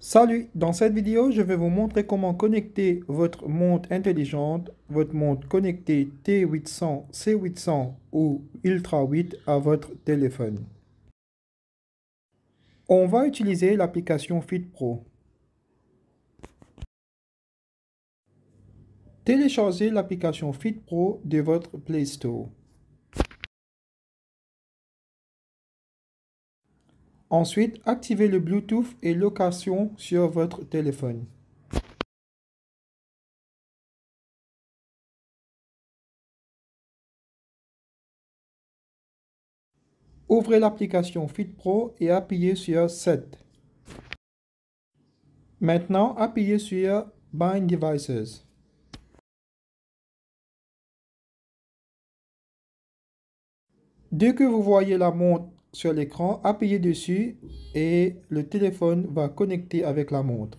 Salut, dans cette vidéo, je vais vous montrer comment connecter votre montre intelligente, votre montre connectée T800, C800 ou Ultra 8 à votre téléphone. On va utiliser l'application FitPro. Téléchargez l'application FitPro de votre Play Store. Ensuite, activez le Bluetooth et location sur votre téléphone. Ouvrez l'application FitPro et appuyez sur SET. Maintenant, appuyez sur Bind Devices. Dès que vous voyez la montre sur l'écran, appuyez dessus et le téléphone va connecter avec la montre.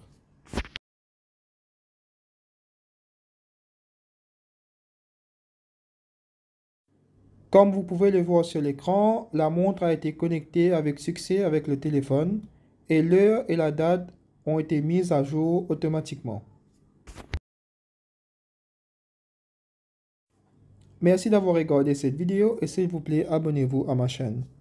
Comme vous pouvez le voir sur l'écran, la montre a été connectée avec succès avec le téléphone et l'heure et la date ont été mises à jour automatiquement. Merci d'avoir regardé cette vidéo et s'il vous plaît, abonnez-vous à ma chaîne.